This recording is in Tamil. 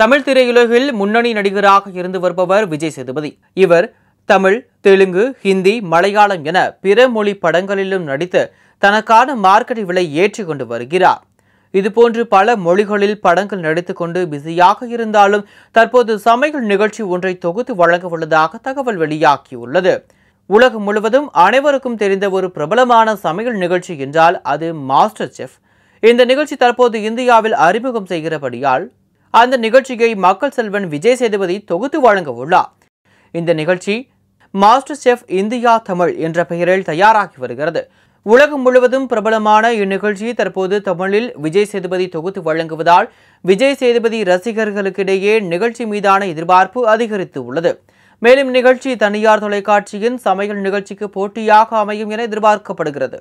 தமிழ் திரையுலகில் முன்னணி நடிகராக இருந்து வருபவர் விஜய் சேதுபதி இவர் தமிழ் தெலுங்கு ஹிந்தி மலையாளம் என பிற மொழி படங்களிலும் நடித்து தனக்கான மார்க்கெட் விலை ஏற்றி கொண்டு வருகிறார் இதுபோன்று பல மொழிகளில் படங்கள் நடித்துக்கொண்டு பிஸியாக இருந்தாலும் தற்போது சமையல் நிகழ்ச்சி ஒன்றை தொகுத்து வழங்க உள்ளதாக தகவல் வெளியாகியுள்ளது உலகம் முழுவதும் அனைவருக்கும் தெரிந்த ஒரு பிரபலமான சமையல் நிகழ்ச்சி என்றால் அது மாஸ்டர் செஃப் இந்த நிகழ்ச்சி தற்போது இந்தியாவில் அறிமுகம் செய்கிறபடியால் அந்த நிகழ்ச்சியை மக்கள் செல்வன் விஜய் சேதுபதி தொகுத்து வழங்க உள்ளார் இந்த நிகழ்ச்சி மாஸ்டர் செஃப் இந்தியா தமிழ் என்ற பெயரில் தயாராகி வருகிறது உலகம் முழுவதும் பிரபலமான இந்நிகழ்ச்சி தற்போது தமிழில் விஜய் சேதுபதி தொகுத்து வழங்குவதால் விஜய் சேதுபதி ரசிகர்களுக்கிடையே நிகழ்ச்சி மீதான எதிர்பார்ப்பு அதிகரித்து உள்ளது மேலும் நிகழ்ச்சி தனியார் தொலைக்காட்சியின் சமையல் நிகழ்ச்சிக்கு போட்டியாக அமையும் என எதிர்பார்க்கப்படுகிறது